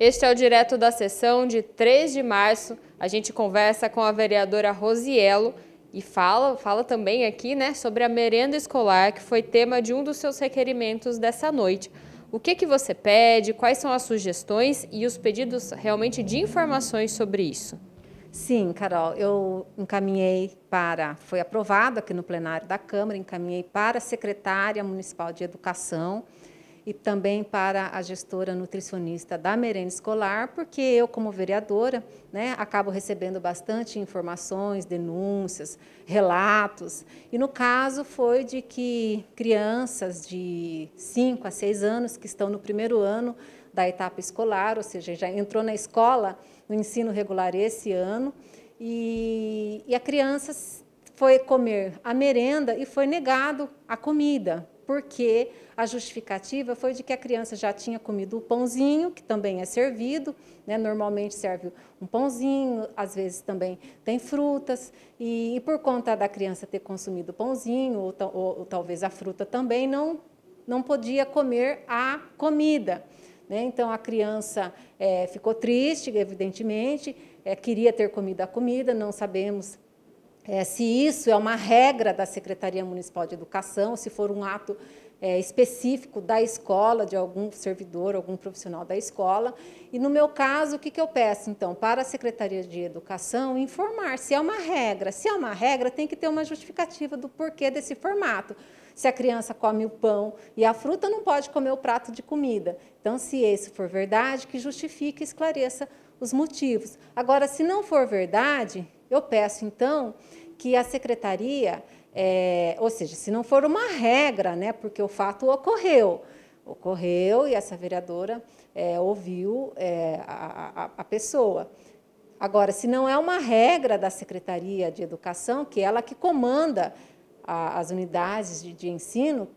Este é o direto da sessão de 3 de março. A gente conversa com a vereadora Rosielo e fala, fala também aqui né, sobre a merenda escolar, que foi tema de um dos seus requerimentos dessa noite. O que, que você pede, quais são as sugestões e os pedidos realmente de informações sobre isso? Sim, Carol, eu encaminhei para, foi aprovado aqui no plenário da Câmara, encaminhei para a secretária municipal de educação, e também para a gestora nutricionista da merenda escolar, porque eu, como vereadora, né, acabo recebendo bastante informações, denúncias, relatos. E no caso foi de que crianças de 5 a 6 anos que estão no primeiro ano da etapa escolar, ou seja, já entrou na escola no ensino regular esse ano, e, e a criança foi comer a merenda e foi negado a comida porque a justificativa foi de que a criança já tinha comido o pãozinho, que também é servido, né? normalmente serve um pãozinho, às vezes também tem frutas, e, e por conta da criança ter consumido o pãozinho, ou, ou, ou talvez a fruta também, não, não podia comer a comida. Né? Então a criança é, ficou triste, evidentemente, é, queria ter comido a comida, não sabemos é, se isso é uma regra da Secretaria Municipal de Educação, se for um ato é, específico da escola, de algum servidor, algum profissional da escola. E, no meu caso, o que, que eu peço, então? Para a Secretaria de Educação informar se é uma regra. Se é uma regra, tem que ter uma justificativa do porquê desse formato. Se a criança come o pão e a fruta, não pode comer o prato de comida. Então, se isso for verdade, que justifique e esclareça os motivos. Agora, se não for verdade, eu peço, então, que a secretaria, é, ou seja, se não for uma regra, né, porque o fato ocorreu, ocorreu e essa vereadora é, ouviu é, a, a, a, pessoa. Agora, se não é uma regra da Secretaria de Educação, que é ela que comanda a, as unidades de, de ensino,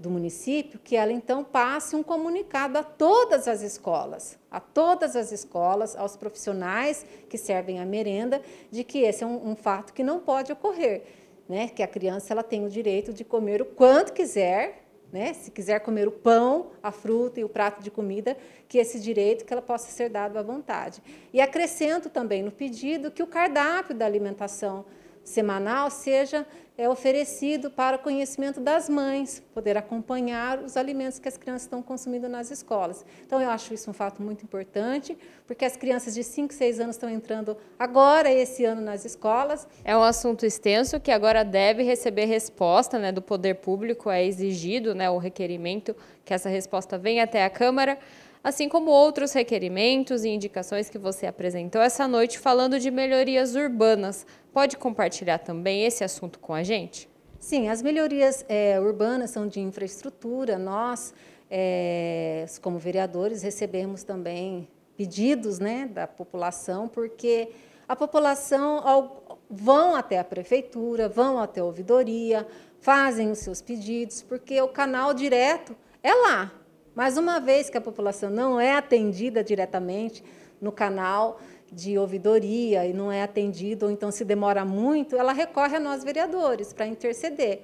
do município que ela então passe um comunicado a todas as escolas, a todas as escolas, aos profissionais que servem a merenda, de que esse é um, um fato que não pode ocorrer, né? Que a criança ela tem o direito de comer o quanto quiser, né? Se quiser comer o pão, a fruta e o prato de comida, que esse direito que ela possa ser dado à vontade. E acrescento também no pedido que o cardápio da alimentação semanal seja é, oferecido para o conhecimento das mães, poder acompanhar os alimentos que as crianças estão consumindo nas escolas. Então, eu acho isso um fato muito importante, porque as crianças de 5, 6 anos estão entrando agora, esse ano, nas escolas. É um assunto extenso que agora deve receber resposta né, do poder público, é exigido né, o requerimento que essa resposta venha até a Câmara assim como outros requerimentos e indicações que você apresentou essa noite falando de melhorias urbanas. Pode compartilhar também esse assunto com a gente? Sim, as melhorias é, urbanas são de infraestrutura. Nós, é, como vereadores, recebemos também pedidos né, da população, porque a população ao, vão até a prefeitura, vão até a ouvidoria, fazem os seus pedidos, porque o canal direto é lá, mas uma vez que a população não é atendida diretamente no canal de ouvidoria e não é atendida, ou então se demora muito, ela recorre a nós vereadores para interceder.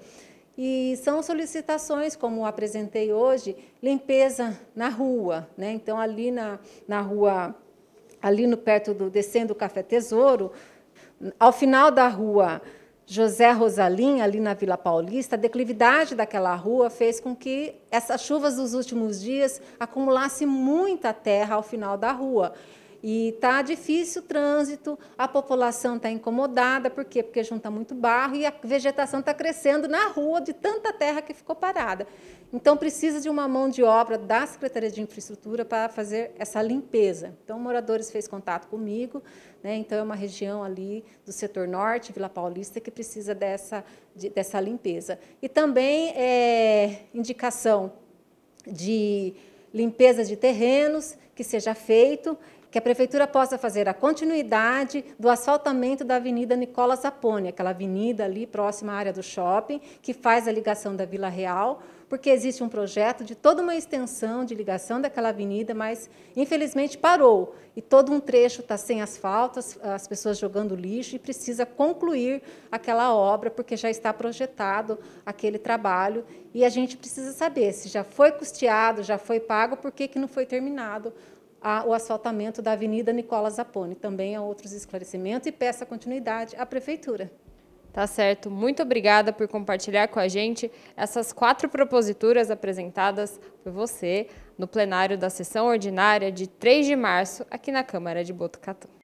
E são solicitações, como apresentei hoje, limpeza na rua. Né? Então, ali na, na rua, ali no perto do descendo do Café Tesouro, ao final da rua José Rosalim, ali na Vila Paulista, a declividade daquela rua fez com que essas chuvas dos últimos dias acumulassem muita terra ao final da rua. E está difícil o trânsito, a população está incomodada, por quê? Porque junta muito barro e a vegetação está crescendo na rua de tanta terra que ficou parada. Então, precisa de uma mão de obra da Secretaria de Infraestrutura para fazer essa limpeza. Então, moradores fez contato comigo, né? então é uma região ali do setor norte, Vila Paulista, que precisa dessa, de, dessa limpeza. E também é, indicação de limpeza de terrenos que seja feito que a prefeitura possa fazer a continuidade do asfaltamento da Avenida Nicola Zapone, aquela avenida ali próxima à área do shopping, que faz a ligação da Vila Real, porque existe um projeto de toda uma extensão de ligação daquela avenida, mas infelizmente parou e todo um trecho está sem asfalto, as, as pessoas jogando lixo e precisa concluir aquela obra, porque já está projetado aquele trabalho e a gente precisa saber se já foi custeado, já foi pago, por que, que não foi terminado a, o asfaltamento da Avenida Nicola Zapone. Também há outros esclarecimentos e peça continuidade à Prefeitura. Tá certo. Muito obrigada por compartilhar com a gente essas quatro proposituras apresentadas por você no plenário da sessão ordinária de 3 de março aqui na Câmara de Botucatu.